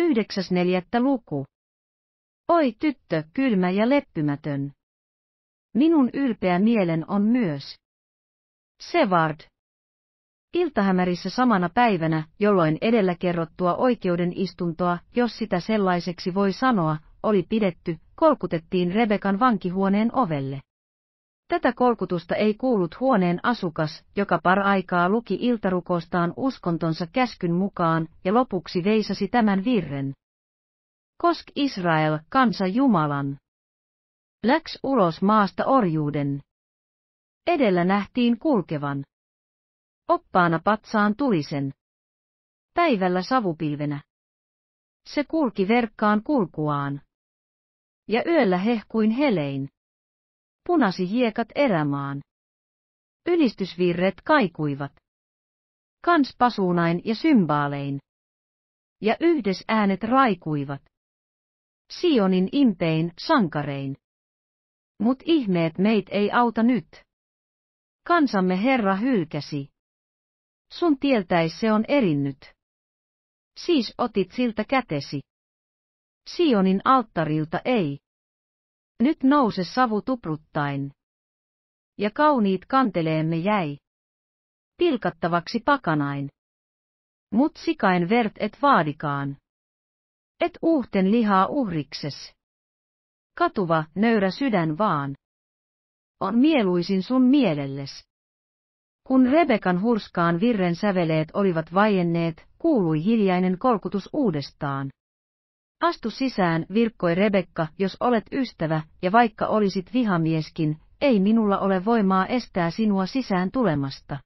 9.4. luku. Oi tyttö, kylmä ja leppymätön. Minun ylpeä mielen on myös. Sevard. Iltahämärissä samana päivänä, jolloin edellä kerrottua oikeuden istuntoa, jos sitä sellaiseksi voi sanoa, oli pidetty, kolkutettiin Rebekan vankihuoneen ovelle. Tätä kolkutusta ei kuullut huoneen asukas, joka par aikaa luki iltarukostaan uskontonsa käskyn mukaan ja lopuksi veisasi tämän virren. Kosk Israel, kansa Jumalan. Läks ulos maasta orjuuden. Edellä nähtiin kulkevan. Oppaana patsaan tulisen. Päivällä savupilvenä. Se kulki verkkaan kulkuaan. Ja yöllä hehkuin helein punasi hiekat erämaan. Ylistysvirret kaikuivat. Kans pasuunain ja symbaalein. Ja yhdes äänet raikuivat. Sionin impein sankarein. Mut ihmeet meit ei auta nyt. Kansamme Herra hylkäsi. Sun tieltäis se on erinnyt. Siis otit siltä kätesi. Sionin alttarilta ei. Nyt nouse savu tupruttain. Ja kauniit kanteleemme jäi. Pilkattavaksi pakanain. Mut sikain vert et vaadikaan. Et uuhten lihaa uhrikses. Katuva, nöyrä sydän vaan. On mieluisin sun mielelles. Kun Rebekan hurskaan virren säveleet olivat vaienneet, kuului hiljainen kolkutus uudestaan. Astu sisään, virkkoi Rebekka, jos olet ystävä, ja vaikka olisit vihamieskin, ei minulla ole voimaa estää sinua sisään tulemasta.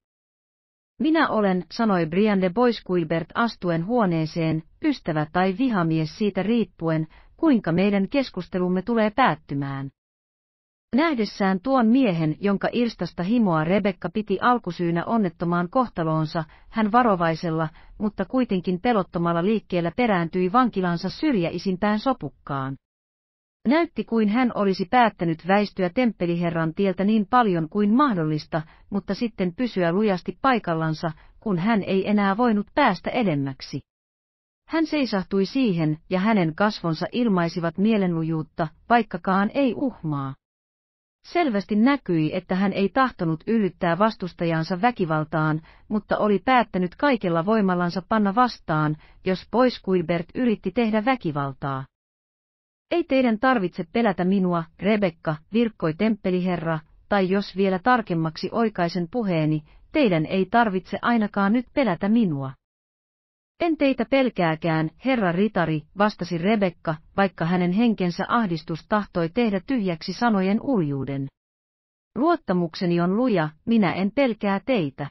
Minä olen, sanoi Brian de Boisquilbert astuen huoneeseen, ystävä tai vihamies siitä riippuen, kuinka meidän keskustelumme tulee päättymään. Nähdessään tuon miehen, jonka irstasta himoa Rebekka piti alkusyynä onnettomaan kohtaloonsa, hän varovaisella, mutta kuitenkin pelottomalla liikkeellä perääntyi vankilansa syrjäisimpään sopukkaan. Näytti kuin hän olisi päättänyt väistyä temppeliherran tieltä niin paljon kuin mahdollista, mutta sitten pysyä lujasti paikallansa, kun hän ei enää voinut päästä edemmäksi. Hän seisahtui siihen ja hänen kasvonsa ilmaisivat mielenlujuutta, vaikkakaan ei uhmaa. Selvästi näkyi, että hän ei tahtonut yllyttää vastustajansa väkivaltaan, mutta oli päättänyt kaikella voimallansa panna vastaan, jos pois Kuilbert yritti tehdä väkivaltaa. Ei teidän tarvitse pelätä minua, Rebekka, virkkoi temppeliherra, tai jos vielä tarkemmaksi oikaisen puheeni, teidän ei tarvitse ainakaan nyt pelätä minua. En teitä pelkääkään, herra ritari, vastasi Rebekka, vaikka hänen henkensä ahdistus tahtoi tehdä tyhjäksi sanojen uljuuden. Luottamukseni on luja, minä en pelkää teitä.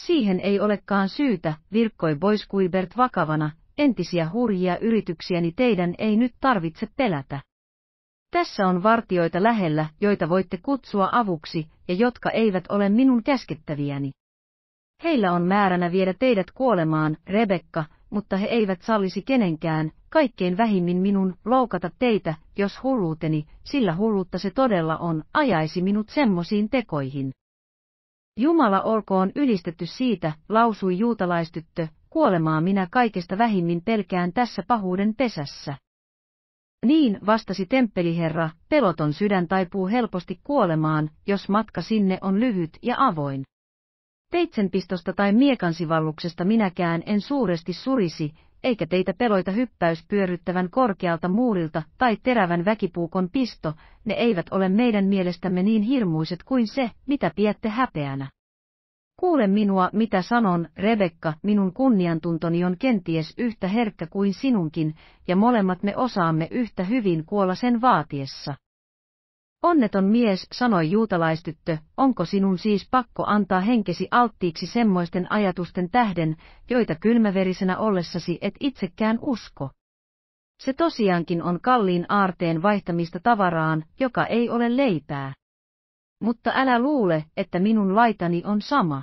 Siihen ei olekaan syytä, virkkoi Boiskuibert vakavana, entisiä hurjia yrityksiäni teidän ei nyt tarvitse pelätä. Tässä on vartioita lähellä, joita voitte kutsua avuksi, ja jotka eivät ole minun käskettäviäni. Heillä on määränä viedä teidät kuolemaan, Rebekka, mutta he eivät sallisi kenenkään, kaikkein vähimmin minun, loukata teitä, jos hulluuteni, sillä hulluutta se todella on, ajaisi minut semmoisiin tekoihin. Jumala olkoon ylistetty siitä, lausui juutalaistyttö, kuolemaa minä kaikesta vähimmin pelkään tässä pahuuden pesässä. Niin, vastasi temppeliherra, peloton sydän taipuu helposti kuolemaan, jos matka sinne on lyhyt ja avoin. Teitsenpistosta tai miekansivalluksesta minäkään en suuresti surisi, eikä teitä peloita hyppäys pyörryttävän korkealta muurilta tai terävän väkipuukon pisto, ne eivät ole meidän mielestämme niin hirmuiset kuin se, mitä piette häpeänä. Kuule minua, mitä sanon, Rebekka, minun kunniantuntoni on kenties yhtä herkkä kuin sinunkin, ja molemmat me osaamme yhtä hyvin kuolla sen vaatiessa. Onneton mies, sanoi juutalaistyttö, onko sinun siis pakko antaa henkesi alttiiksi semmoisten ajatusten tähden, joita kylmäverisenä ollessasi et itsekään usko? Se tosiaankin on kalliin aarteen vaihtamista tavaraan, joka ei ole leipää. Mutta älä luule, että minun laitani on sama.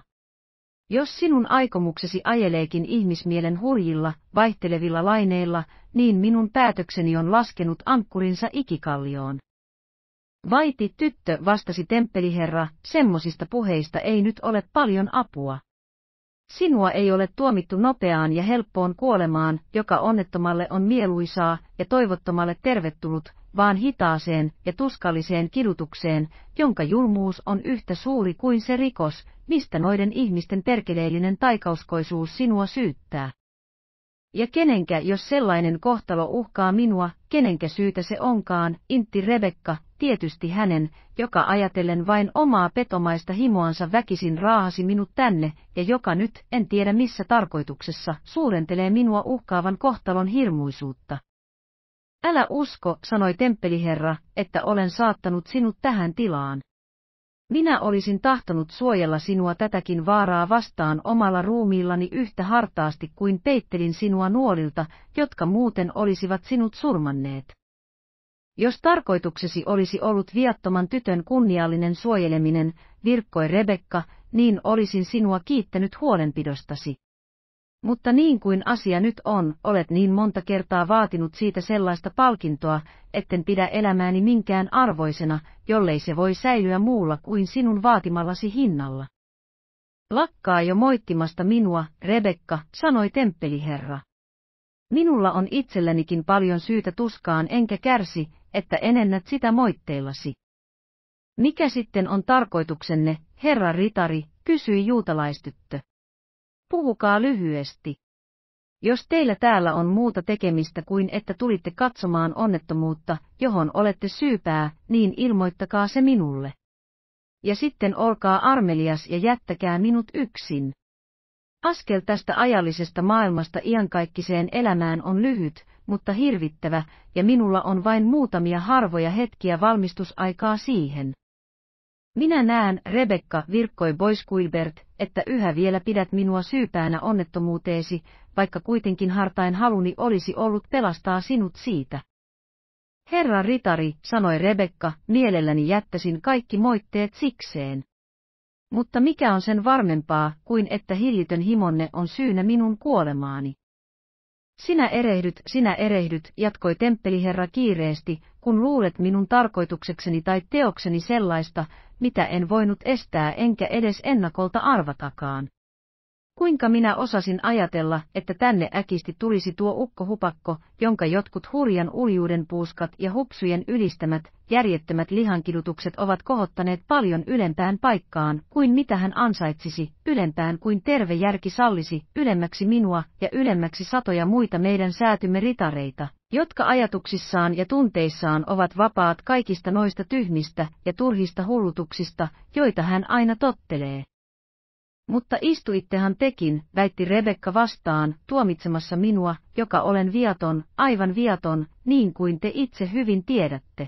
Jos sinun aikomuksesi ajeleekin ihmismielen hurjilla, vaihtelevilla laineilla, niin minun päätökseni on laskenut ankkurinsa ikikallioon. Vaiti tyttö vastasi temppeliherra, semmosista puheista ei nyt ole paljon apua. Sinua ei ole tuomittu nopeaan ja helppoon kuolemaan, joka onnettomalle on mieluisaa ja toivottomalle tervetullut, vaan hitaaseen ja tuskalliseen kidutukseen, jonka julmuus on yhtä suuri kuin se rikos, mistä noiden ihmisten perkeleellinen taikauskoisuus sinua syyttää ja kenenkä jos sellainen kohtalo uhkaa minua, kenenkä syytä se onkaan, intti Rebekka, tietysti hänen, joka ajatellen vain omaa petomaista himoansa väkisin raahasi minut tänne, ja joka nyt, en tiedä missä tarkoituksessa, suurentelee minua uhkaavan kohtalon hirmuisuutta. Älä usko, sanoi temppeliherra, että olen saattanut sinut tähän tilaan. Minä olisin tahtonut suojella sinua tätäkin vaaraa vastaan omalla ruumiillani yhtä hartaasti kuin peittelin sinua nuolilta, jotka muuten olisivat sinut surmanneet. Jos tarkoituksesi olisi ollut viattoman tytön kunniallinen suojeleminen, virkkoi Rebekka, niin olisin sinua kiittänyt huolenpidostasi. Mutta niin kuin asia nyt on, olet niin monta kertaa vaatinut siitä sellaista palkintoa, etten pidä elämääni minkään arvoisena, jollei se voi säilyä muulla kuin sinun vaatimallasi hinnalla. Lakkaa jo moittimasta minua, Rebekka, sanoi temppeliherra. Minulla on itsellenikin paljon syytä tuskaan enkä kärsi, että enennät sitä moitteillasi. Mikä sitten on tarkoituksenne, herra ritari, kysyi juutalaistyttö. Puhukaa lyhyesti. Jos teillä täällä on muuta tekemistä kuin että tulitte katsomaan onnettomuutta, johon olette syypää, niin ilmoittakaa se minulle. Ja sitten olkaa armelias ja jättäkää minut yksin. Askel tästä ajallisesta maailmasta iankaikkiseen elämään on lyhyt, mutta hirvittävä, ja minulla on vain muutamia harvoja hetkiä valmistusaikaa siihen. Minä näen, Rebekka, virkkoi Boiskuilbert, että yhä vielä pidät minua syypäänä onnettomuuteesi, vaikka kuitenkin hartain haluni olisi ollut pelastaa sinut siitä. Herra ritari, sanoi Rebekka, mielelläni jättäisin kaikki moitteet sikseen. Mutta mikä on sen varmempaa, kuin että hiljitön himonne on syynä minun kuolemaani? Sinä erehdyt, sinä erehdyt, jatkoi temppeliherra kiireesti, kun luulet minun tarkoituksekseni tai teokseni sellaista, mitä en voinut estää enkä edes ennakolta arvatakaan. Kuinka minä osasin ajatella, että tänne äkisti tulisi tuo ukkohupakko, jonka jotkut hurjan uljuuden puuskat ja hupsujen ylistämät, järjettömät lihankidutukset ovat kohottaneet paljon ylempään paikkaan kuin mitä hän ansaitsisi, ylempään kuin terve järki sallisi, ylemmäksi minua ja ylemmäksi satoja muita meidän säätymme ritareita, jotka ajatuksissaan ja tunteissaan ovat vapaat kaikista noista tyhmistä ja turhista hullutuksista, joita hän aina tottelee. Mutta istuittehan tekin, väitti Rebekka vastaan, tuomitsemassa minua, joka olen viaton, aivan viaton, niin kuin te itse hyvin tiedätte.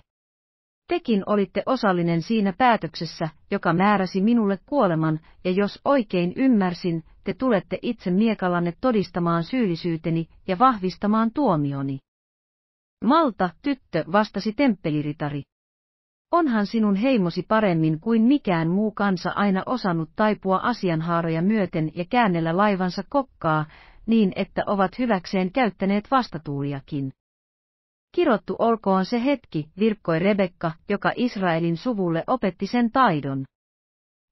Tekin olitte osallinen siinä päätöksessä, joka määräsi minulle kuoleman, ja jos oikein ymmärsin, te tulette itse miekallanne todistamaan syyllisyyteni ja vahvistamaan tuomioni. Malta, tyttö, vastasi temppeliritari. Onhan sinun heimosi paremmin kuin mikään muu kansa aina osannut taipua asianhaaroja myöten ja käännellä laivansa kokkaa, niin että ovat hyväkseen käyttäneet vastatuuliakin. Kirottu olkoon se hetki, virkkoi Rebekka, joka Israelin suvulle opetti sen taidon.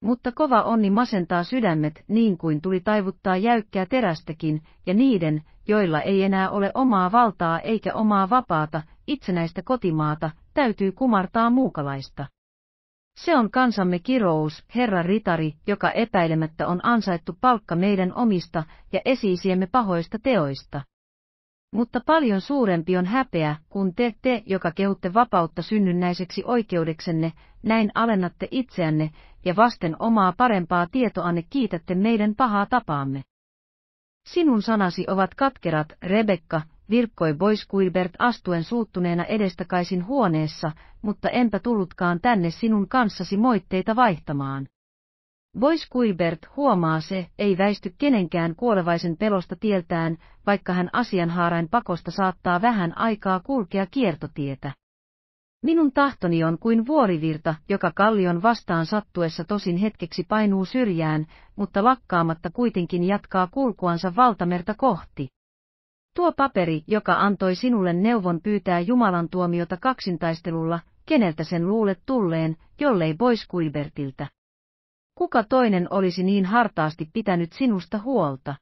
Mutta kova onni masentaa sydämet niin kuin tuli taivuttaa jäykkää terästäkin, ja niiden, joilla ei enää ole omaa valtaa eikä omaa vapaata, itsenäistä kotimaata, täytyy kumartaa muukalaista. Se on kansamme kirous, herra ritari, joka epäilemättä on ansaittu palkka meidän omista ja esiisiemme pahoista teoista. Mutta paljon suurempi on häpeä, kun te, te, joka kehutte vapautta synnynnäiseksi oikeudeksenne, näin alennatte itseänne, ja vasten omaa parempaa tietoanne kiitätte meidän pahaa tapaamme. Sinun sanasi ovat katkerat, Rebekka, virkkoi pois Kuibert astuen suuttuneena edestakaisin huoneessa, mutta enpä tullutkaan tänne sinun kanssasi moitteita vaihtamaan. Bois Kuibert huomaa se, ei väisty kenenkään kuolevaisen pelosta tieltään, vaikka hän asianhaarain pakosta saattaa vähän aikaa kulkea kiertotietä. Minun tahtoni on kuin vuorivirta, joka kallion vastaan sattuessa tosin hetkeksi painuu syrjään, mutta lakkaamatta kuitenkin jatkaa kulkuansa valtamerta kohti. Tuo paperi, joka antoi sinulle neuvon pyytää Jumalan tuomiota kaksintaistelulla, keneltä sen luulet tulleen, jollei pois Kuibertiltä. Kuka toinen olisi niin hartaasti pitänyt sinusta huolta?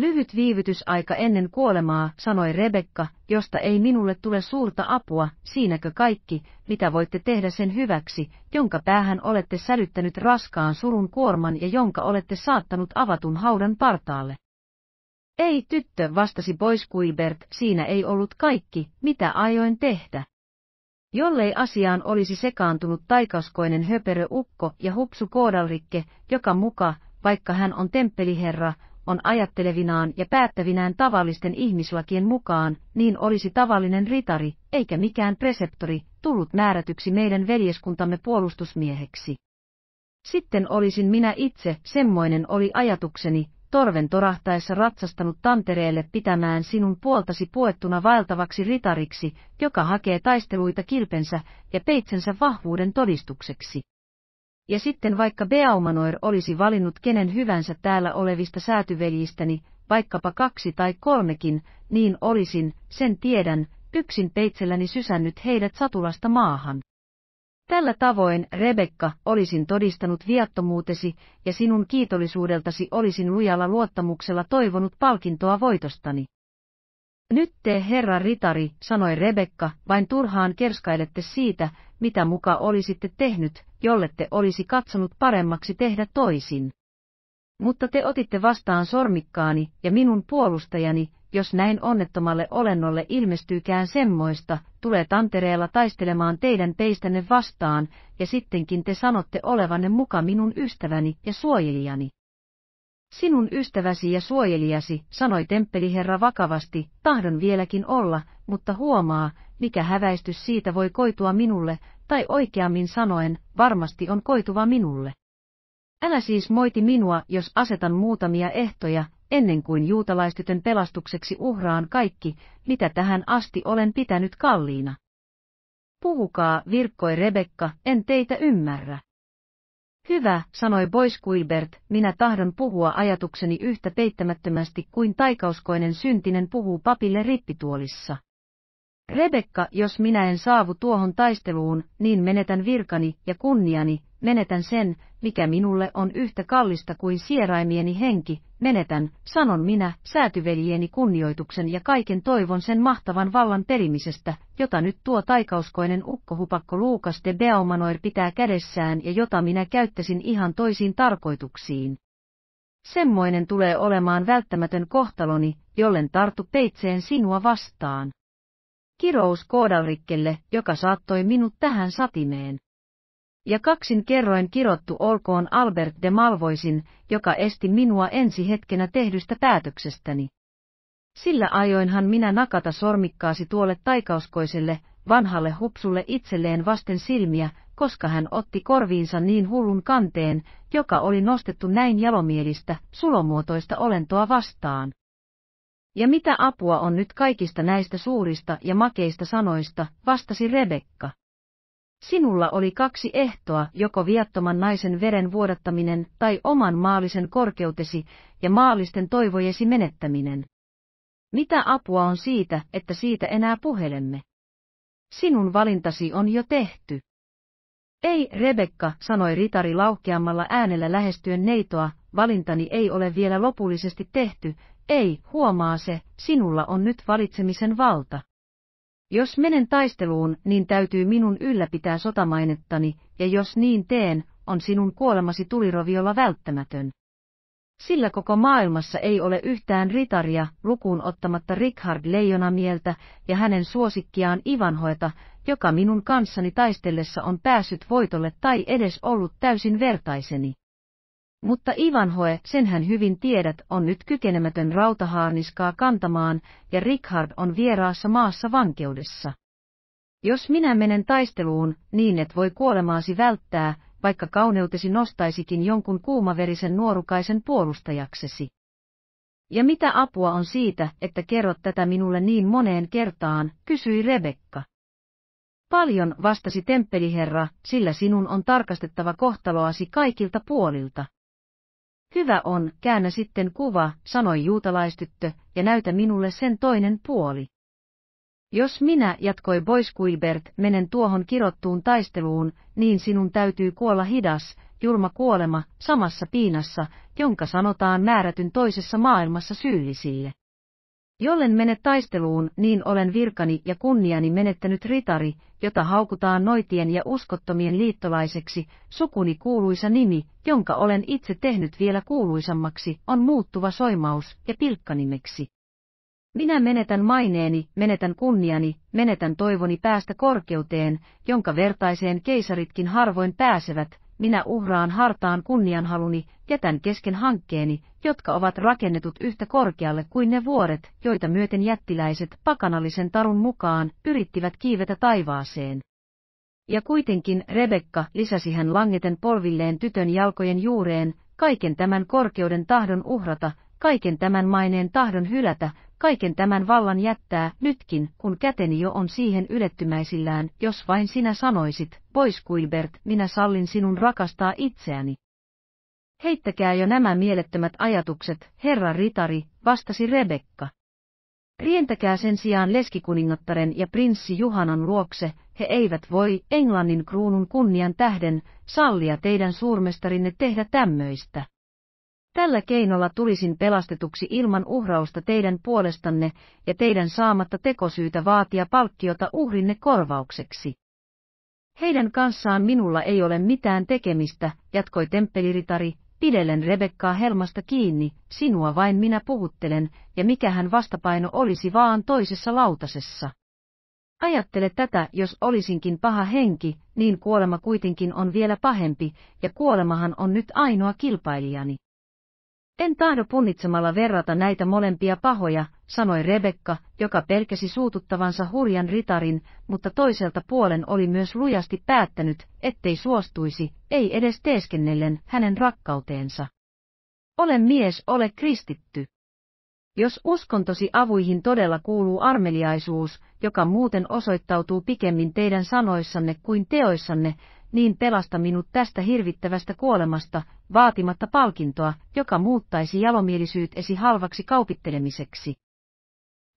Lyhyt viivytysaika ennen kuolemaa, sanoi Rebekka, josta ei minulle tule suurta apua, siinäkö kaikki, mitä voitte tehdä sen hyväksi, jonka päähän olette sälyttänyt raskaan surun kuorman ja jonka olette saattanut avatun haudan partaalle. Ei tyttö, vastasi pois Kuibert, siinä ei ollut kaikki, mitä ajoin tehdä. Jollei asiaan olisi sekaantunut taikaskoinen höperö ukko ja hupsu koodalrikke, joka muka, vaikka hän on temppeliherra, on ajattelevinaan ja päättävinään tavallisten ihmislakien mukaan, niin olisi tavallinen ritari, eikä mikään preseptori, tullut määrätyksi meidän veljeskuntamme puolustusmieheksi. Sitten olisin minä itse, semmoinen oli ajatukseni, torven torahtaessa ratsastanut Tantereelle pitämään sinun puoltasi puettuna vaeltavaksi ritariksi, joka hakee taisteluita kilpensä ja peitsensä vahvuuden todistukseksi. Ja sitten vaikka Beaumanoir olisi valinnut kenen hyvänsä täällä olevista säätyveljistäni, vaikkapa kaksi tai kolmekin, niin olisin, sen tiedän, yksin peitselläni sysännyt heidät satulasta maahan. Tällä tavoin, Rebekka, olisin todistanut viattomuutesi, ja sinun kiitollisuudeltasi olisin lujalla luottamuksella toivonut palkintoa voitostani. Nyt te, herra ritari, sanoi Rebekka, vain turhaan kerskailette siitä, mitä muka olisitte tehnyt, jollette olisi katsonut paremmaksi tehdä toisin. Mutta te otitte vastaan sormikkaani ja minun puolustajani, jos näin onnettomalle olennolle ilmestyykään semmoista, tulee Tantereella taistelemaan teidän teistänne vastaan, ja sittenkin te sanotte olevanne muka minun ystäväni ja suojelijani. Sinun ystäväsi ja suojelijasi, sanoi temppeliherra vakavasti, tahdon vieläkin olla, mutta huomaa, mikä häväistys siitä voi koitua minulle, tai oikeammin sanoen, varmasti on koituva minulle. Älä siis moiti minua, jos asetan muutamia ehtoja, ennen kuin juutalaistytön pelastukseksi uhraan kaikki, mitä tähän asti olen pitänyt kalliina. Puhukaa, virkkoi Rebekka, en teitä ymmärrä. Hyvä, sanoi Bois Quilbert, minä tahdon puhua ajatukseni yhtä peittämättömästi kuin taikauskoinen syntinen puhuu papille rippituolissa. Rebekka, jos minä en saavu tuohon taisteluun, niin menetän virkani ja kunniani, menetän sen, mikä minulle on yhtä kallista kuin sieraimieni henki, menetän, sanon minä, säätyveljieni kunnioituksen ja kaiken toivon sen mahtavan vallan perimisestä, jota nyt tuo taikauskoinen ukkohupakko Luukas de Beaumanoir pitää kädessään ja jota minä käyttäisin ihan toisiin tarkoituksiin. Semmoinen tulee olemaan välttämätön kohtaloni, jollen tartu peitseen sinua vastaan. Kirous koodalrikkelle, joka saattoi minut tähän satimeen ja kaksin kerroin kirottu olkoon Albert de Malvoisin, joka esti minua ensi hetkenä tehdystä päätöksestäni. Sillä ajoinhan minä nakata sormikkaasi tuolle taikauskoiselle, vanhalle hupsulle itselleen vasten silmiä, koska hän otti korviinsa niin hullun kanteen, joka oli nostettu näin jalomielistä, sulomuotoista olentoa vastaan. Ja mitä apua on nyt kaikista näistä suurista ja makeista sanoista, vastasi Rebekka. Sinulla oli kaksi ehtoa, joko viattoman naisen veren vuodattaminen tai oman maallisen korkeutesi ja maallisten toivojesi menettäminen. Mitä apua on siitä, että siitä enää puhelemme? Sinun valintasi on jo tehty. Ei, Rebekka, sanoi ritari lauhkeammalla äänellä lähestyen neitoa, valintani ei ole vielä lopullisesti tehty, ei, huomaa se, sinulla on nyt valitsemisen valta. Jos menen taisteluun, niin täytyy minun ylläpitää sotamainettani, ja jos niin teen, on sinun kuolemasi tuliroviolla välttämätön. Sillä koko maailmassa ei ole yhtään ritaria, lukuun ottamatta Richard Leijonamieltä ja hänen suosikkiaan Ivanhoeta, joka minun kanssani taistellessa on päässyt voitolle tai edes ollut täysin vertaiseni. Mutta Ivanhoe, sen hän hyvin tiedät, on nyt kykenemätön rautahaarniskaa kantamaan, ja Richard on vieraassa maassa vankeudessa. Jos minä menen taisteluun, niin et voi kuolemaasi välttää, vaikka kauneutesi nostaisikin jonkun kuumaverisen nuorukaisen puolustajaksesi. Ja mitä apua on siitä, että kerrot tätä minulle niin moneen kertaan, kysyi Rebekka. Paljon, vastasi temppeliherra, sillä sinun on tarkastettava kohtaloasi kaikilta puolilta. Hyvä on, käännä sitten kuva, sanoi juutalaistyttö, ja näytä minulle sen toinen puoli. Jos minä, jatkoi Boiskuibert, menen tuohon kirottuun taisteluun, niin sinun täytyy kuolla hidas, julma kuolema, samassa piinassa, jonka sanotaan määrätyn toisessa maailmassa syyllisille. Jollen mene taisteluun, niin olen virkani ja kunniani menettänyt ritari, jota haukutaan noitien ja uskottomien liittolaiseksi, sukuni kuuluisa nimi, jonka olen itse tehnyt vielä kuuluisammaksi, on muuttuva soimaus ja pilkkanimeksi. Minä menetän maineeni, menetän kunniani, menetän toivoni päästä korkeuteen, jonka vertaiseen keisaritkin harvoin pääsevät, minä uhraan hartaan kunnianhaluni, jätän kesken hankkeeni, jotka ovat rakennetut yhtä korkealle kuin ne vuoret, joita myöten jättiläiset pakanallisen tarun mukaan yrittivät kiivetä taivaaseen. Ja kuitenkin Rebekka lisäsi hän langeten polvilleen tytön jalkojen juureen, kaiken tämän korkeuden tahdon uhrata, kaiken tämän maineen tahdon hylätä, kaiken tämän vallan jättää nytkin, kun käteni jo on siihen ylettymäisillään, jos vain sinä sanoisit, pois Kuilbert, minä sallin sinun rakastaa itseäni. Heittäkää jo nämä mielettömät ajatukset, herra ritari, vastasi Rebekka. Rientäkää sen sijaan leskikuningattaren ja prinssi Juhanan luokse, he eivät voi, Englannin kruunun kunnian tähden, sallia teidän suurmestarinne tehdä tämmöistä. Tällä keinolla tulisin pelastetuksi ilman uhrausta teidän puolestanne ja teidän saamatta tekosyytä vaatia palkkiota uhrinne korvaukseksi. Heidän kanssaan minulla ei ole mitään tekemistä, jatkoi temppeliritari, pidellen Rebekkaa helmasta kiinni, sinua vain minä puhuttelen, ja mikähän vastapaino olisi vaan toisessa lautasessa. Ajattele tätä, jos olisinkin paha henki, niin kuolema kuitenkin on vielä pahempi, ja kuolemahan on nyt ainoa kilpailijani. En tahdo punnitsemalla verrata näitä molempia pahoja, sanoi Rebekka, joka pelkäsi suututtavansa hurjan ritarin, mutta toiselta puolen oli myös lujasti päättänyt, ettei suostuisi, ei edes teeskennellen, hänen rakkauteensa. Ole mies, ole kristitty. Jos uskontosi avuihin todella kuuluu armeliaisuus, joka muuten osoittautuu pikemmin teidän sanoissanne kuin teoissanne, niin pelasta minut tästä hirvittävästä kuolemasta, vaatimatta palkintoa, joka muuttaisi jalomielisyytesi halvaksi kaupittelemiseksi.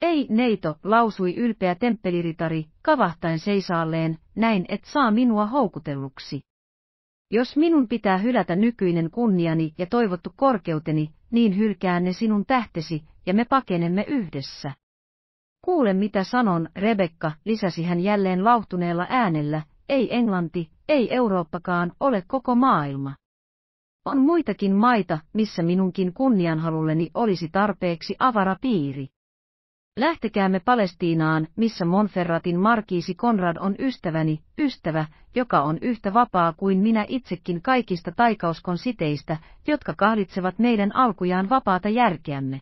Ei, neito, lausui ylpeä temppeliritari, kavahtain seisaalleen, näin et saa minua houkutelluksi. Jos minun pitää hylätä nykyinen kunniani ja toivottu korkeuteni, niin hylkään ne sinun tähtesi, ja me pakenemme yhdessä. Kuule mitä sanon, Rebekka, lisäsi hän jälleen lauhtuneella äänellä, ei englanti, ei Eurooppakaan ole koko maailma. On muitakin maita, missä minunkin kunnianhalulleni olisi tarpeeksi avara piiri. Lähtekäämme Palestiinaan, missä Monferratin markiisi Konrad on ystäväni, ystävä, joka on yhtä vapaa kuin minä itsekin kaikista taikauskon siteistä, jotka kahlitsevat meidän alkujaan vapaata järkeämme.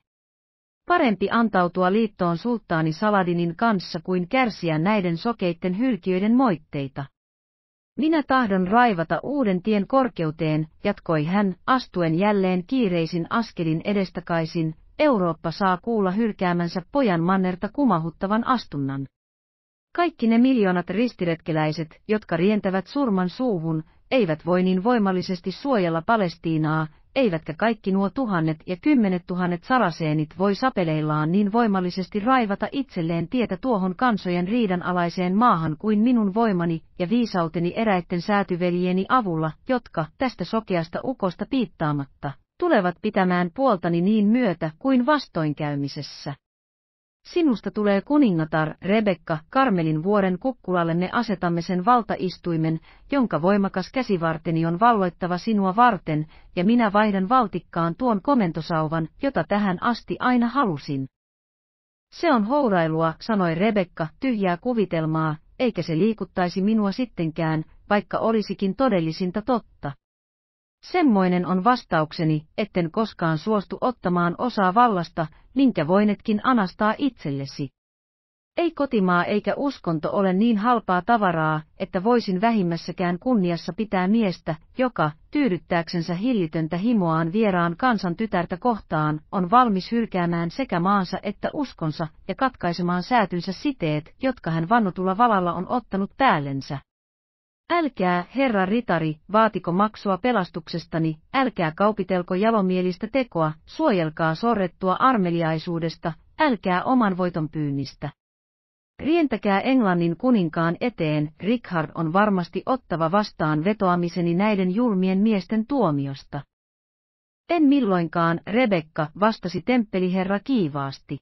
Parempi antautua liittoon sulttaani Saladinin kanssa kuin kärsiä näiden sokeitten hylkiöiden moitteita. Minä tahdon raivata uuden tien korkeuteen, jatkoi hän, astuen jälleen kiireisin askelin edestakaisin, Eurooppa saa kuulla hylkäämänsä pojan mannerta kumahuttavan astunnan. Kaikki ne miljoonat ristiretkeläiset, jotka rientävät surman suuhun, eivät voi niin voimallisesti suojella Palestiinaa, eivätkä kaikki nuo tuhannet ja kymmenet tuhannet saraseenit voi sapeleillaan niin voimallisesti raivata itselleen tietä tuohon kansojen riidan alaiseen maahan kuin minun voimani ja viisauteni eräitten säätyveljieni avulla, jotka, tästä sokeasta ukosta piittaamatta, tulevat pitämään puoltani niin myötä kuin vastoinkäymisessä. Sinusta tulee kuningatar, Rebekka, Karmelin vuoren kukkulallenne asetamme sen valtaistuimen, jonka voimakas käsivarteni on valloittava sinua varten, ja minä vaihdan valtikkaan tuon komentosauvan, jota tähän asti aina halusin. Se on hourailua, sanoi Rebekka, tyhjää kuvitelmaa, eikä se liikuttaisi minua sittenkään, vaikka olisikin todellisinta totta. Semmoinen on vastaukseni, etten koskaan suostu ottamaan osaa vallasta, minkä voinetkin anastaa itsellesi. Ei kotimaa eikä uskonto ole niin halpaa tavaraa, että voisin vähimmässäkään kunniassa pitää miestä, joka, tyydyttääksensä hillitöntä himoaan vieraan kansan tytärtä kohtaan, on valmis hylkäämään sekä maansa että uskonsa ja katkaisemaan säätynsä siteet, jotka hän vannotulla valalla on ottanut päällensä. Älkää, herra ritari, vaatiko maksua pelastuksestani, älkää kaupitelko jalomielistä tekoa, suojelkaa sorrettua armeliaisuudesta, älkää oman voiton pyynnistä. Rientäkää Englannin kuninkaan eteen, Richard on varmasti ottava vastaan vetoamiseni näiden julmien miesten tuomiosta. En milloinkaan, Rebekka, vastasi temppeliherra kiivaasti.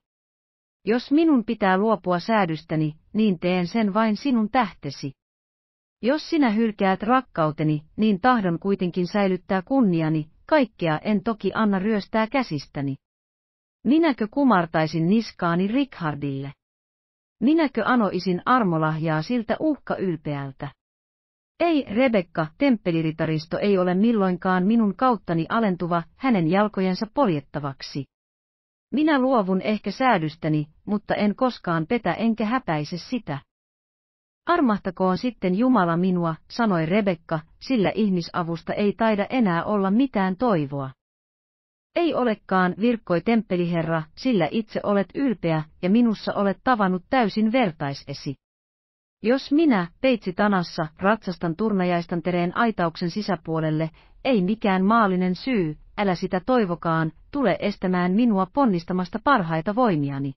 Jos minun pitää luopua säädystäni, niin teen sen vain sinun tähtesi. Jos sinä hylkäät rakkauteni, niin tahdon kuitenkin säilyttää kunniani, kaikkea en toki anna ryöstää käsistäni. Minäkö kumartaisin niskaani Richardille? Minäkö anoisin armolahjaa siltä uhka ylpeältä? Ei, Rebekka, temppeliritaristo ei ole milloinkaan minun kauttani alentuva hänen jalkojensa poljettavaksi. Minä luovun ehkä säädystäni, mutta en koskaan petä enkä häpäise sitä. Armahtakoon sitten Jumala minua, sanoi Rebekka, sillä ihmisavusta ei taida enää olla mitään toivoa. Ei olekaan, virkkoi temppeliherra, sillä itse olet ylpeä ja minussa olet tavannut täysin vertaisesi. Jos minä, peitsi tanassa, ratsastan tereen aitauksen sisäpuolelle, ei mikään maallinen syy, älä sitä toivokaan, tule estämään minua ponnistamasta parhaita voimiani.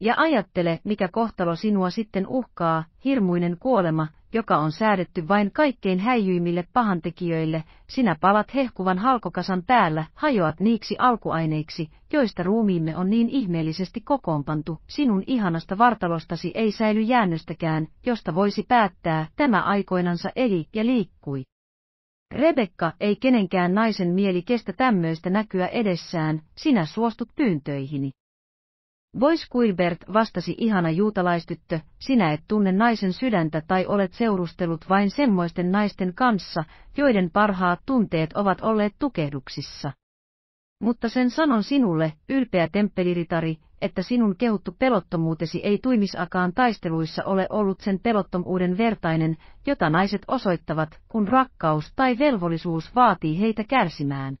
Ja ajattele, mikä kohtalo sinua sitten uhkaa, hirmuinen kuolema, joka on säädetty vain kaikkein häijyimille pahantekijöille, sinä palat hehkuvan halkokasan päällä, hajoat niiksi alkuaineiksi, joista ruumiimme on niin ihmeellisesti kokoonpantu, sinun ihanasta vartalostasi ei säily jäännöstäkään, josta voisi päättää, tämä aikoinansa eli ja liikkui. Rebekka ei kenenkään naisen mieli kestä tämmöistä näkyä edessään, sinä suostut pyyntöihini. Vois Kuilbert vastasi ihana juutalaistyttö, sinä et tunne naisen sydäntä tai olet seurustellut vain semmoisten naisten kanssa, joiden parhaat tunteet ovat olleet tukehduksissa. Mutta sen sanon sinulle, ylpeä temppeliritari, että sinun kehuttu pelottomuutesi ei tuimisakaan taisteluissa ole ollut sen pelottomuuden vertainen, jota naiset osoittavat, kun rakkaus tai velvollisuus vaatii heitä kärsimään.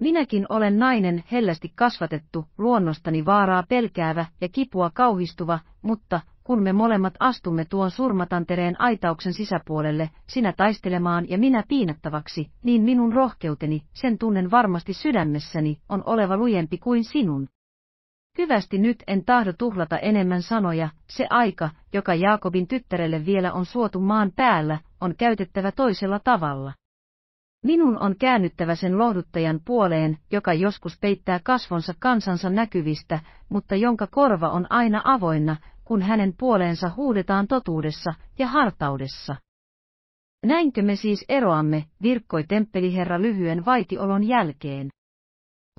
Minäkin olen nainen hellästi kasvatettu, luonnostani vaaraa pelkäävä ja kipua kauhistuva, mutta kun me molemmat astumme tuon surmatantereen aitauksen sisäpuolelle, sinä taistelemaan ja minä piinattavaksi, niin minun rohkeuteni, sen tunnen varmasti sydämessäni, on oleva lujempi kuin sinun. Hyvästi nyt en tahdo tuhlata enemmän sanoja, se aika, joka Jaakobin tyttärelle vielä on suotu maan päällä, on käytettävä toisella tavalla. Minun on käännyttävä sen lohduttajan puoleen, joka joskus peittää kasvonsa kansansa näkyvistä, mutta jonka korva on aina avoinna, kun hänen puoleensa huudetaan totuudessa ja hartaudessa. Näinkö me siis eroamme, virkkoi temppeliherra lyhyen vaitiolon jälkeen.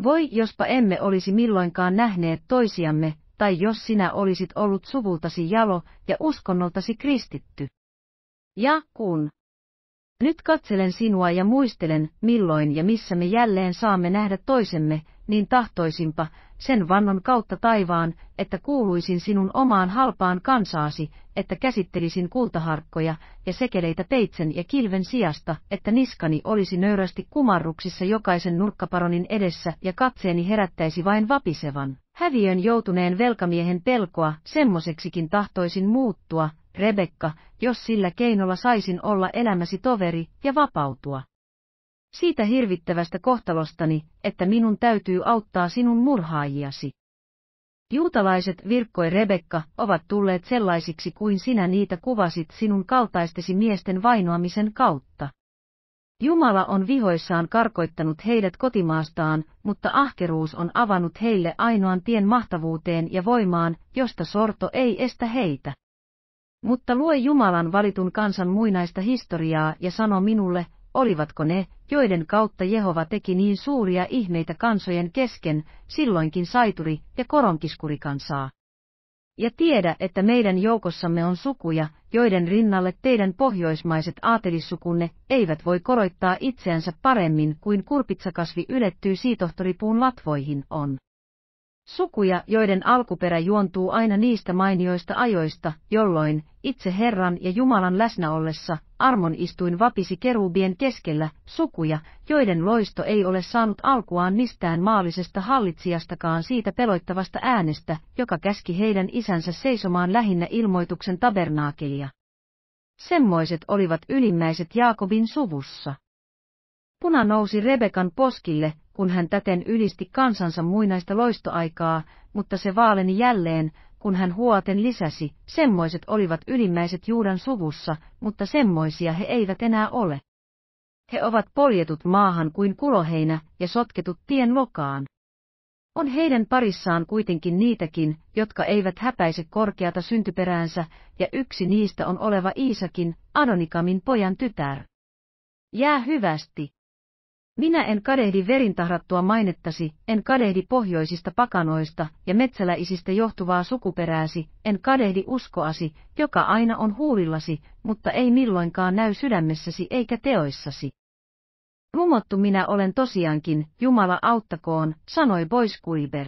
Voi jospa emme olisi milloinkaan nähneet toisiamme, tai jos sinä olisit ollut suvultasi jalo ja uskonnoltasi kristitty. Ja kun, nyt katselen sinua ja muistelen, milloin ja missä me jälleen saamme nähdä toisemme, niin tahtoisinpa, sen vannon kautta taivaan, että kuuluisin sinun omaan halpaan kansaasi, että käsittelisin kultaharkkoja ja sekeleitä peitsen ja kilven sijasta, että niskani olisi nöyrästi kumarruksissa jokaisen nurkkaparonin edessä ja katseeni herättäisi vain vapisevan. Häviön joutuneen velkamiehen pelkoa, semmoseksikin tahtoisin muuttua, Rebekka, jos sillä keinolla saisin olla elämäsi toveri ja vapautua. Siitä hirvittävästä kohtalostani, että minun täytyy auttaa sinun murhaajiasi. Juutalaiset Virkko ja Rebekka ovat tulleet sellaisiksi kuin sinä niitä kuvasit sinun kaltaistesi miesten vainoamisen kautta. Jumala on vihoissaan karkoittanut heidät kotimaastaan, mutta ahkeruus on avannut heille ainoan tien mahtavuuteen ja voimaan, josta sorto ei estä heitä. Mutta lue Jumalan valitun kansan muinaista historiaa ja sano minulle, olivatko ne, joiden kautta Jehova teki niin suuria ihmeitä kansojen kesken, silloinkin saituri- ja kansaa. Ja tiedä, että meidän joukossamme on sukuja, joiden rinnalle teidän pohjoismaiset aatelissukunne eivät voi koroittaa itseänsä paremmin kuin kurpitsakasvi ylettyy siitohtoripuun latvoihin on. Sukuja, joiden alkuperä juontuu aina niistä mainioista ajoista, jolloin, itse Herran ja Jumalan läsnä ollessa, armon istuin vapisi kerubien keskellä, sukuja, joiden loisto ei ole saanut alkuaan mistään maallisesta hallitsijastakaan siitä peloittavasta äänestä, joka käski heidän isänsä seisomaan lähinnä ilmoituksen tabernaakelia. Semmoiset olivat ylimmäiset Jaakobin suvussa. Puna nousi Rebekan poskille, kun hän täten ylisti kansansa muinaista loistoaikaa, mutta se vaaleni jälleen, kun hän huoten lisäsi, semmoiset olivat ylimmäiset Juudan suvussa, mutta semmoisia he eivät enää ole. He ovat poljetut maahan kuin kuloheinä ja sotketut tien lokaan. On heidän parissaan kuitenkin niitäkin, jotka eivät häpäise korkeata syntyperäänsä, ja yksi niistä on oleva Iisakin, Adonikamin pojan tytär. Jää hyvästi. Minä en kadehdi verintahrattua mainettasi, en kadehdi pohjoisista pakanoista ja metsäläisistä johtuvaa sukuperääsi, en kadehdi uskoasi, joka aina on huulillasi, mutta ei milloinkaan näy sydämessäsi eikä teoissasi. Rumottu minä olen tosiaankin, Jumala auttakoon, sanoi Kuiber.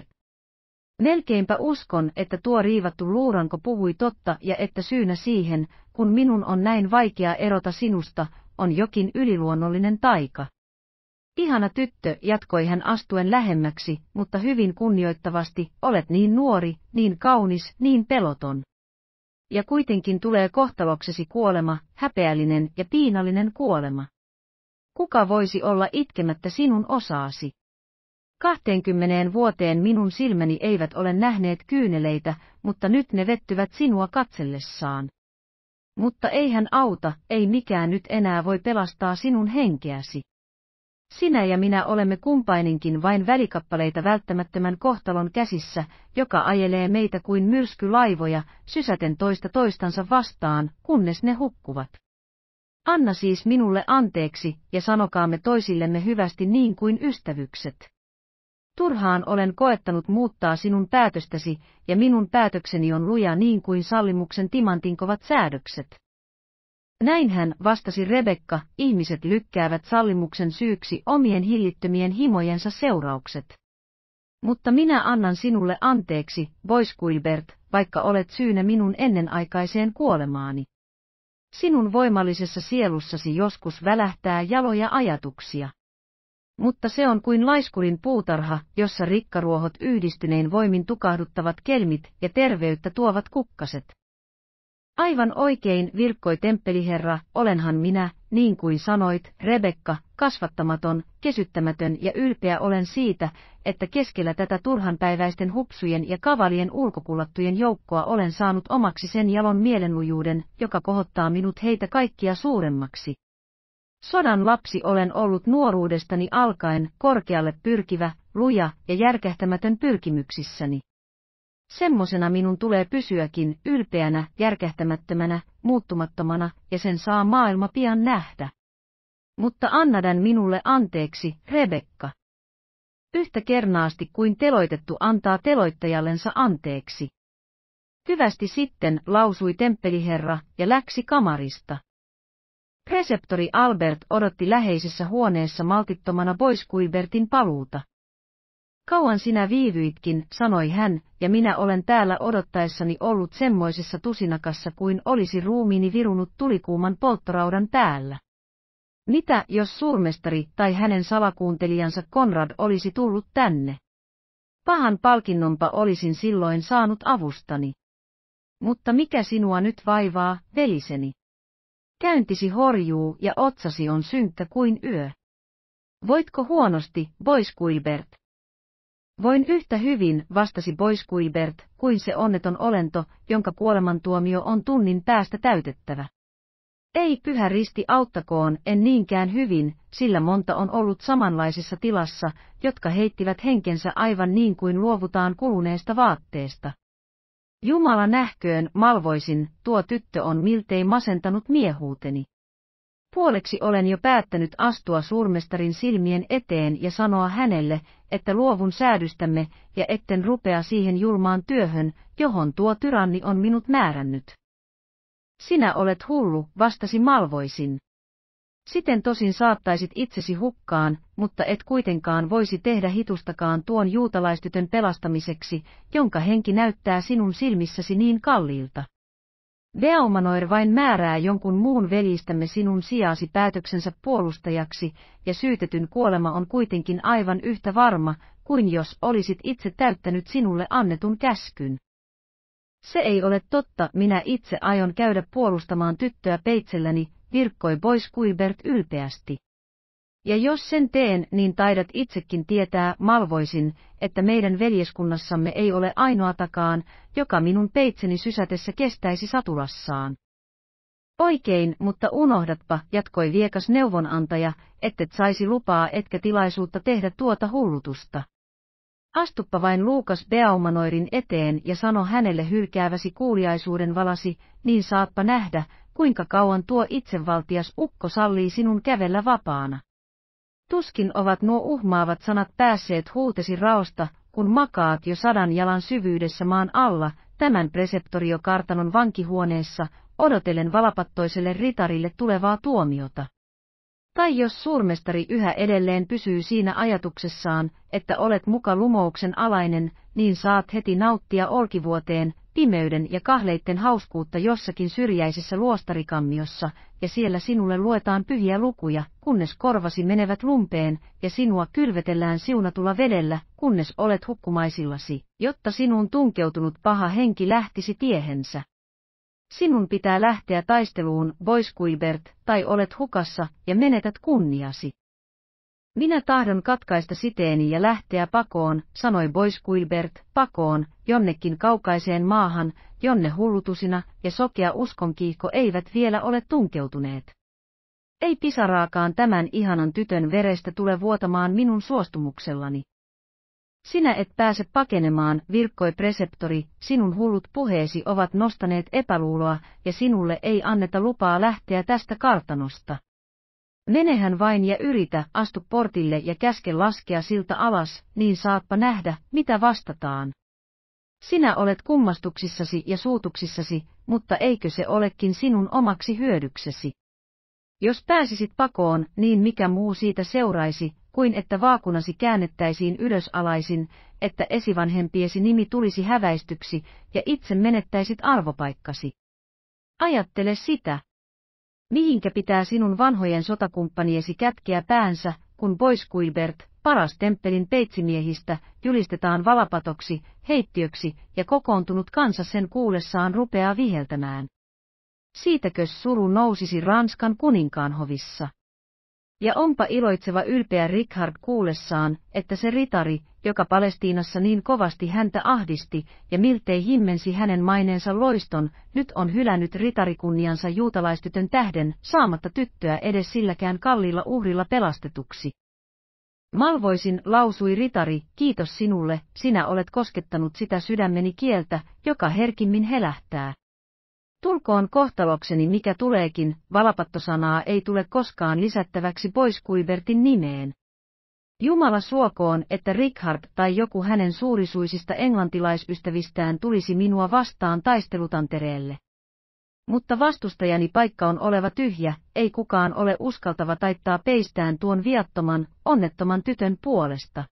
Melkeinpä uskon, että tuo riivattu luuranko puhui totta ja että syynä siihen, kun minun on näin vaikea erota sinusta, on jokin yliluonnollinen taika. Ihana tyttö, jatkoi hän astuen lähemmäksi, mutta hyvin kunnioittavasti, olet niin nuori, niin kaunis, niin peloton. Ja kuitenkin tulee kohtaloksesi kuolema, häpeällinen ja piinallinen kuolema. Kuka voisi olla itkemättä sinun osaasi? Kahteenkymmeneen vuoteen minun silmäni eivät ole nähneet kyyneleitä, mutta nyt ne vettyvät sinua katsellessaan. Mutta eihän auta, ei mikään nyt enää voi pelastaa sinun henkeäsi. Sinä ja minä olemme kumpainenkin vain välikappaleita välttämättömän kohtalon käsissä, joka ajelee meitä kuin myrskylaivoja, sysäten toista toistansa vastaan, kunnes ne hukkuvat. Anna siis minulle anteeksi, ja sanokaamme toisillemme hyvästi niin kuin ystävykset. Turhaan olen koettanut muuttaa sinun päätöstäsi, ja minun päätökseni on luja niin kuin sallimuksen timantinkovat säädökset. Näin hän vastasi Rebekka, ihmiset lykkäävät sallimuksen syyksi omien hillittömien himojensa seuraukset. Mutta minä annan sinulle anteeksi, Boiskuilbert, vaikka olet syynä minun ennenaikaiseen kuolemaani. Sinun voimallisessa sielussasi joskus välähtää jaloja ajatuksia. Mutta se on kuin laiskurin puutarha, jossa rikkaruohot yhdistynein voimin tukahduttavat kelmit ja terveyttä tuovat kukkaset. Aivan oikein virkkoi temppeliherra, olenhan minä, niin kuin sanoit, Rebekka, kasvattamaton, kesyttämätön ja ylpeä olen siitä, että keskellä tätä turhanpäiväisten hupsujen ja kavalien ulkokullattujen joukkoa olen saanut omaksi sen jalon mielenlujuuden, joka kohottaa minut heitä kaikkia suuremmaksi. Sodan lapsi olen ollut nuoruudestani alkaen korkealle pyrkivä, luja ja järkähtämätön pyrkimyksissäni. Semmosena minun tulee pysyäkin, ylpeänä, järkähtämättömänä, muuttumattomana, ja sen saa maailma pian nähdä. Mutta annadan minulle anteeksi, Rebekka. Yhtä kernaasti kuin teloitettu antaa teloittajallensa anteeksi. Hyvästi sitten, lausui temppeliherra, ja läksi kamarista. Preseptori Albert odotti läheisessä huoneessa maltittomana Boiskuibertin paluuta. Kauan sinä viivyitkin, sanoi hän, ja minä olen täällä odottaessani ollut semmoisessa tusinakassa kuin olisi ruumiini virunut tulikuuman polttoraudan päällä. Mitä jos suurmestari tai hänen salakuuntelijansa Konrad olisi tullut tänne? Pahan palkinnonpa olisin silloin saanut avustani. Mutta mikä sinua nyt vaivaa, veliseni? Käyntisi horjuu ja otsasi on synkkä kuin yö. Voitko huonosti, Boiskuilbert? Voin yhtä hyvin, vastasi pois Kuibert, kuin se onneton olento, jonka kuolemantuomio on tunnin päästä täytettävä. Ei pyhä risti auttakoon, en niinkään hyvin, sillä monta on ollut samanlaisessa tilassa, jotka heittivät henkensä aivan niin kuin luovutaan kuluneesta vaatteesta. Jumala nähköön, malvoisin, tuo tyttö on miltei masentanut miehuuteni. Puoleksi olen jo päättänyt astua suurmestarin silmien eteen ja sanoa hänelle, että luovun säädystämme ja etten rupea siihen julmaan työhön, johon tuo tyranni on minut määrännyt. Sinä olet hullu, vastasi Malvoisin. Siten tosin saattaisit itsesi hukkaan, mutta et kuitenkaan voisi tehdä hitustakaan tuon juutalaistytön pelastamiseksi, jonka henki näyttää sinun silmissäsi niin kalliilta. Deaumanoir vain määrää jonkun muun veljistämme sinun sijasi päätöksensä puolustajaksi, ja syytetyn kuolema on kuitenkin aivan yhtä varma, kuin jos olisit itse täyttänyt sinulle annetun käskyn. Se ei ole totta, minä itse aion käydä puolustamaan tyttöä peitselläni, virkkoi pois Kuibert ylpeästi. Ja jos sen teen, niin taidat itsekin tietää, malvoisin, että meidän veljeskunnassamme ei ole ainoatakaan, joka minun peitseni sysätessä kestäisi satulassaan. Oikein, mutta unohdatpa, jatkoi viekas neuvonantaja, ettet saisi lupaa etkä tilaisuutta tehdä tuota hullutusta. Astuppa vain Luukas Beaumanoirin eteen ja sano hänelle hylkääväsi kuuliaisuuden valasi, niin saatpa nähdä, kuinka kauan tuo itsevaltias ukko sallii sinun kävellä vapaana. Tuskin ovat nuo uhmaavat sanat päässeet huutesi raosta, kun makaat jo sadan jalan syvyydessä maan alla, tämän preseptoriokartanon vankihuoneessa, odotellen valapattoiselle ritarille tulevaa tuomiota. Tai jos suurmestari yhä edelleen pysyy siinä ajatuksessaan, että olet muka lumouksen alainen, niin saat heti nauttia olkivuoteen, pimeyden ja kahleitten hauskuutta jossakin syrjäisessä luostarikammiossa, ja siellä sinulle luetaan pyhiä lukuja, kunnes korvasi menevät lumpeen, ja sinua kylvetellään siunatulla vedellä, kunnes olet hukkumaisillasi, jotta sinun tunkeutunut paha henki lähtisi tiehensä. Sinun pitää lähteä taisteluun, Boiskuibert, tai olet hukassa ja menetät kunniasi. Minä tahdon katkaista siteeni ja lähteä pakoon, sanoi Boiskuibert, pakoon, jonnekin kaukaiseen maahan, jonne hullutusina ja sokea uskonkiihko eivät vielä ole tunkeutuneet. Ei pisaraakaan tämän ihanan tytön verestä tule vuotamaan minun suostumuksellani. Sinä et pääse pakenemaan, virkkoi preseptori, sinun hullut puheesi ovat nostaneet epäluuloa, ja sinulle ei anneta lupaa lähteä tästä kartanosta. Menehän vain ja yritä, astu portille ja käske laskea siltä alas, niin saatpa nähdä, mitä vastataan. Sinä olet kummastuksissasi ja suutuksissasi, mutta eikö se olekin sinun omaksi hyödyksesi? Jos pääsisit pakoon, niin mikä muu siitä seuraisi, kuin että vaakunasi käännettäisiin ylösalaisin, että esivanhempiesi nimi tulisi häväistyksi ja itse menettäisit arvopaikkasi. Ajattele sitä. Mihinkä pitää sinun vanhojen sotakumppaniesi kätkeä päänsä, kun Bois Kuilbert, paras temppelin peitsimiehistä, julistetaan valapatoksi, heittiöksi ja kokoontunut kansa sen kuullessaan rupeaa viheltämään. Siitäkös suru nousisi Ranskan kuninkaanhovissa? Ja onpa iloitseva ylpeä Richard kuullessaan, että se ritari, joka Palestiinassa niin kovasti häntä ahdisti ja miltei himmensi hänen maineensa loiston, nyt on hylännyt ritarikunniansa juutalaistytön tähden, saamatta tyttöä edes silläkään kalliilla uhrilla pelastetuksi. Malvoisin, lausui ritari, kiitos sinulle, sinä olet koskettanut sitä sydämeni kieltä, joka herkimmin helähtää. Tulkoon kohtalokseni mikä tuleekin, valapattosanaa ei tule koskaan lisättäväksi pois Kuibertin nimeen. Jumala suokoon, että Richard tai joku hänen suurisuisista englantilaisystävistään tulisi minua vastaan taistelutantereelle. Mutta vastustajani paikka on oleva tyhjä, ei kukaan ole uskaltava taittaa peistään tuon viattoman, onnettoman tytön puolesta.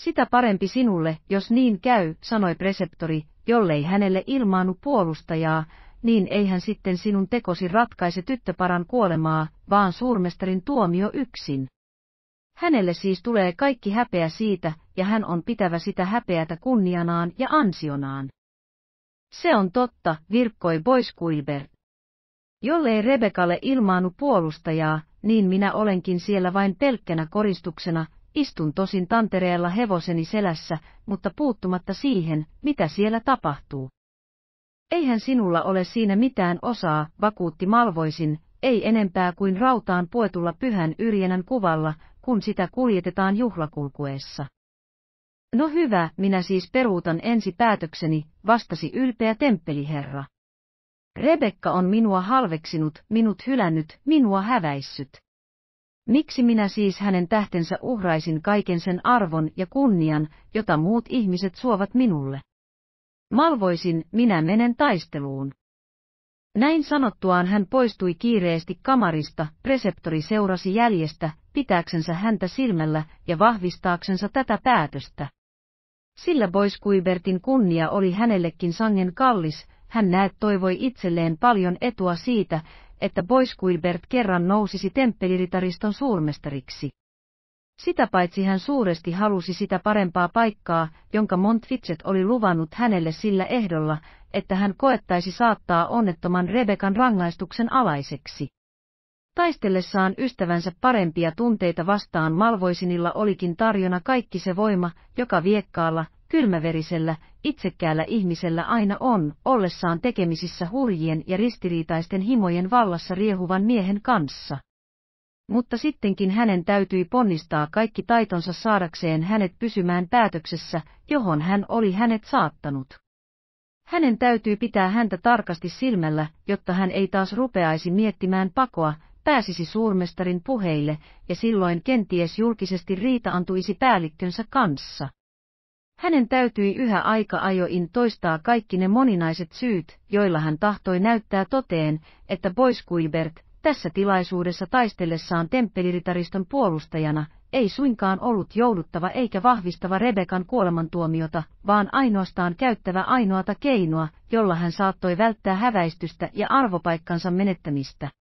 Sitä parempi sinulle, jos niin käy, sanoi preseptori, jollei hänelle ilmaannu puolustajaa, niin eihän sitten sinun tekosi ratkaise tyttöparan kuolemaa, vaan suurmestarin tuomio yksin. Hänelle siis tulee kaikki häpeä siitä, ja hän on pitävä sitä häpeätä kunnianaan ja ansionaan. Se on totta, virkkoi Boiskuilbert. Jollei Rebekalle ilmaannu puolustajaa, niin minä olenkin siellä vain pelkkänä koristuksena, Istun tosin tantereella hevoseni selässä, mutta puuttumatta siihen, mitä siellä tapahtuu. Eihän sinulla ole siinä mitään osaa, vakuutti Malvoisin, ei enempää kuin rautaan puetulla pyhän yrjenän kuvalla, kun sitä kuljetetaan juhlakulkuessa. No hyvä, minä siis peruutan ensi päätökseni, vastasi ylpeä temppeliherra. Rebekka on minua halveksinut, minut hylännyt, minua häväissyt. Miksi minä siis hänen tähtensä uhraisin kaiken sen arvon ja kunnian, jota muut ihmiset suovat minulle? Malvoisin, minä menen taisteluun. Näin sanottuaan hän poistui kiireesti kamarista, Preseptori seurasi jäljestä, pitääksensä häntä silmällä ja vahvistaaksensa tätä päätöstä. Sillä Boiskuibertin kunnia oli hänellekin sangen kallis, hän näet toivoi itselleen paljon etua siitä, että Boiskuilbert kerran nousisi temppeliritariston suurmestariksi. Sitä paitsi hän suuresti halusi sitä parempaa paikkaa, jonka Montfichet oli luvannut hänelle sillä ehdolla, että hän koettaisi saattaa onnettoman Rebekan rangaistuksen alaiseksi. Taistellessaan ystävänsä parempia tunteita vastaan Malvoisinilla olikin tarjona kaikki se voima, joka viekkaalla kylmäverisellä, itsekkäällä ihmisellä aina on, ollessaan tekemisissä hurjien ja ristiriitaisten himojen vallassa riehuvan miehen kanssa. Mutta sittenkin hänen täytyi ponnistaa kaikki taitonsa saadakseen hänet pysymään päätöksessä, johon hän oli hänet saattanut. Hänen täytyy pitää häntä tarkasti silmällä, jotta hän ei taas rupeaisi miettimään pakoa, pääsisi suurmestarin puheille, ja silloin kenties julkisesti riita antuisi päällikkönsä kanssa hänen täytyi yhä aika ajoin toistaa kaikki ne moninaiset syyt, joilla hän tahtoi näyttää toteen, että Boiskuibert, tässä tilaisuudessa taistellessaan temppeliritariston puolustajana, ei suinkaan ollut jouduttava eikä vahvistava Rebekan kuolemantuomiota, vaan ainoastaan käyttävä ainoata keinoa, jolla hän saattoi välttää häväistystä ja arvopaikkansa menettämistä.